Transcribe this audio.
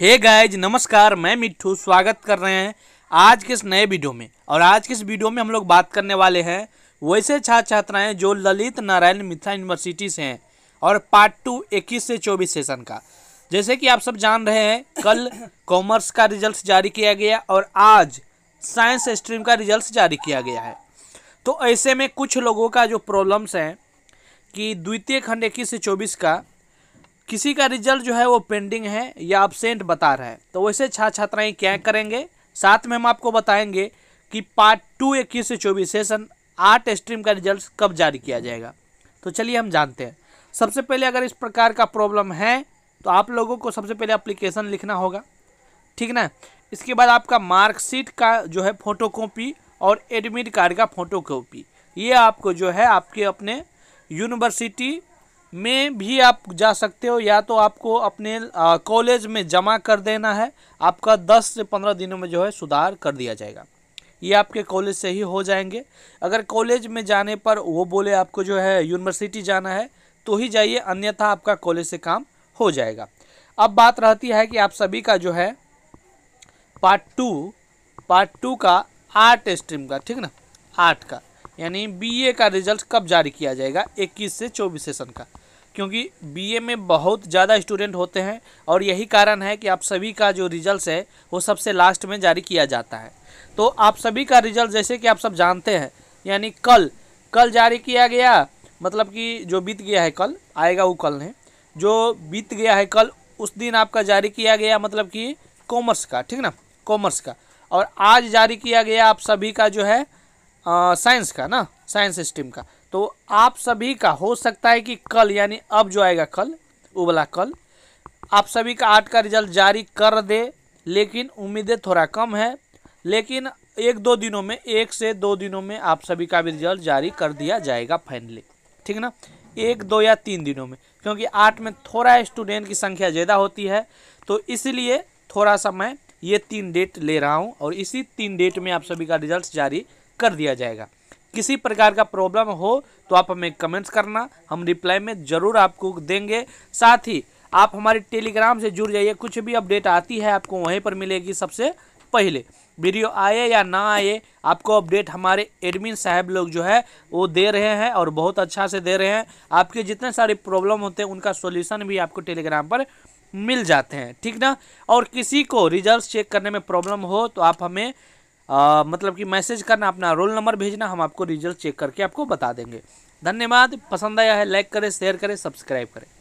hey guys नमस्कार मैं मिट्ठू स्वागत कर रहे हैं आज के इस नए वीडियो में और आज के इस वीडियो में हम लोग बात करने वाले हैं वैसे छात्र छात्राएं जो ललित नारायण मिथिला यूनिवर्सिटी से हैं और पार्ट टू इक्कीस से चौबीस सेशन का जैसे कि आप सब जान रहे हैं कल कॉमर्स का रिजल्ट जारी किया गया और आज साइंस स्ट्रीम का रिजल्ट जारी किया गया है तो ऐसे में कुछ लोगों का जो प्रॉब्लम्स हैं कि द्वितीय खंड इक्कीस से चौबीस का किसी का रिजल्ट जो है वो पेंडिंग है या अबसेंट बता रहा है तो वैसे छात्र छात्राएं क्या करेंगे साथ में हम आपको बताएंगे कि पार्ट टू इक्कीस से चौबीस सेशन आठ स्ट्रीम का रिजल्ट कब जारी किया जाएगा तो चलिए हम जानते हैं सबसे पहले अगर इस प्रकार का प्रॉब्लम है तो आप लोगों को सबसे पहले अप्लीकेशन लिखना होगा ठीक ना इसके बाद आपका मार्कशीट का जो है फोटोकॉपी और एडमिट कार्ड का फोटोकॉपी ये आपको जो है आपके अपने यूनिवर्सिटी में भी आप जा सकते हो या तो आपको अपने कॉलेज में जमा कर देना है आपका 10 से 15 दिनों में जो है सुधार कर दिया जाएगा ये आपके कॉलेज से ही हो जाएंगे अगर कॉलेज में जाने पर वो बोले आपको जो है यूनिवर्सिटी जाना है तो ही जाइए अन्यथा आपका कॉलेज से काम हो जाएगा अब बात रहती है कि आप सभी का जो है पार्ट टू पार्ट टू का आर्ट स्ट्रीम का ठीक ना आर्ट का यानी बीए का रिजल्ट कब जारी किया जाएगा 21 से 24 सेशन का क्योंकि बीए में बहुत ज़्यादा स्टूडेंट होते हैं और यही कारण है कि आप सभी का जो रिजल्ट है वो सबसे लास्ट में जारी किया जाता है तो आप सभी का रिजल्ट जैसे कि आप सब जानते हैं यानी कल कल जारी किया गया मतलब कि जो बीत गया है कल आएगा वो कल नहीं जो बीत गया है कल उस दिन आपका जारी किया गया मतलब कि कॉमर्स का ठीक ना कॉमर्स का और आज जारी किया गया आप सभी का जो है साइंस का ना साइंस स्ट्रीम का तो आप सभी का हो सकता है कि कल यानी अब जो आएगा कल वो वाला कल आप सभी का आर्ट का रिजल्ट जारी कर दे लेकिन उम्मीदें थोड़ा कम है लेकिन एक दो दिनों में एक से दो दिनों में आप सभी का भी रिजल्ट जारी कर दिया जाएगा फाइनली ठीक ना एक दो या तीन दिनों में क्योंकि आर्ट में थोड़ा स्टूडेंट की संख्या ज़्यादा होती है तो इसलिए थोड़ा सा मैं ये तीन डेट ले रहा हूँ और इसी तीन डेट में आप सभी का रिजल्ट जारी कर दिया जाएगा किसी प्रकार का प्रॉब्लम हो तो आप हमें कमेंट्स करना हम रिप्लाई में ज़रूर आपको देंगे साथ ही आप हमारे टेलीग्राम से जुड़ जाइए कुछ भी अपडेट आती है आपको वहीं पर मिलेगी सबसे पहले वीडियो आए या ना आए आपको अपडेट हमारे एडमिन साहब लोग जो है वो दे रहे हैं और बहुत अच्छा से दे रहे हैं आपके जितने सारे प्रॉब्लम होते हैं उनका सोल्यूशन भी आपको टेलीग्राम पर मिल जाते हैं ठीक ना और किसी को रिजल्ट चेक करने में प्रॉब्लम हो तो आप हमें आ, मतलब कि मैसेज करना अपना रोल नंबर भेजना हम आपको रिजल्ट चेक करके आपको बता देंगे धन्यवाद पसंद आया है लाइक करें शेयर करें सब्सक्राइब करें